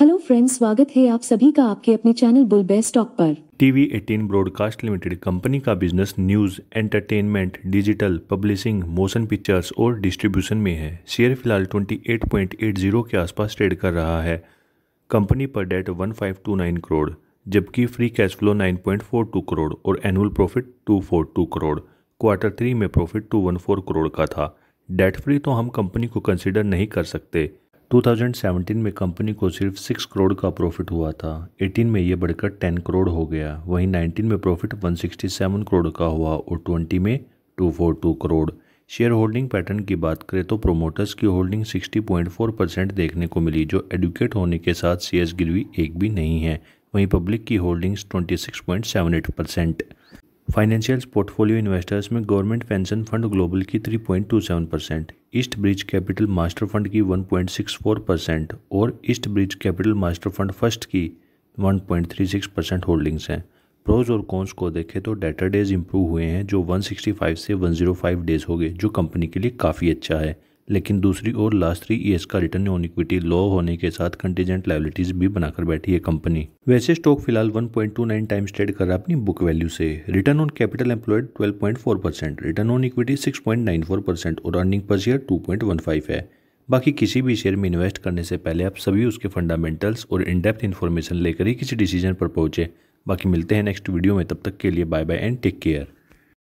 hello friends स्वागत है आप सभी का आपके अपने चैनल बुल स्टॉक पर टीवी 18 ब्रॉडकास्ट लिमिटेड कंपनी का business news entertainment digital publishing motion pictures और डिस्ट्रीब्यूशन में है शेयर फिलहाल 28.80 के आसपास ट्रेड कर रहा है कंपनी पर डेट 1529 करोड़ जबकि फ्री कैश फ्लो 9.42 करोड़ और annual profit 242 crore quarter three में प्रॉफिट 214 करोड़ का था डेट फ्री तो हम कंपनी को कंसिडर नहीं कर सकते 2017 में कंपनी को सिर्फ 6 करोड़ का प्रॉफिट हुआ था 18 में ये बढ़कर 10 करोड़ हो गया वहीं 19 में प्रॉफिट 167 करोड़ का हुआ और 20 में 242 करोड़ शेयर होल्डिंग पैटर्न की बात करें तो प्रोमोटर्स की होल्डिंग 60.4 परसेंट देखने को मिली जो एडुकेट होने के साथ सी गिरवी एक भी नहीं है वहीं पब्लिक की holdings twenty percent financials portfolio investors में गवर्नमेंट पेंशन फंड ग्लोबल की 3.27 percent east bridge capital master fund की 1.64 परसेंट और east bridge capital master fund first की 1.36 परसेंट होल्डिंग्स हैं प्रोज और कॉन्स को देखें तो डेटा डेज इंप्रूव हुए हैं जो 165 से 105 डेज हो गए जो कंपनी के लिए काफ़ी अच्छा है लेकिन दूसरी ओर लास्ट थ्री ईयर्स का रिटर्न ऑन इक्विटी लो होने के साथ कंटीजेंट लाइबिलिटीज भी बनाकर बैठी है कंपनी वैसे स्टॉक फिलहाल 1.29 टाइम्स ट्रेड कर रहा है अपनी बुक वैल्यू से return on capital employed 12.4 percent return on equity 6.94 percent और अर्निंग पर शेयर टू है बाकी किसी भी शेयर में इन्वेस्ट करने से पहले आप सभी उसके फंडामेंटल्स और इनडेप्थ इन्फॉर्मेशन लेकर ही किसी डिसीजन पर पहुंचे बाकी मिलते हैं नेक्स्ट वीडियो में तब तक के लिए bye bye and take care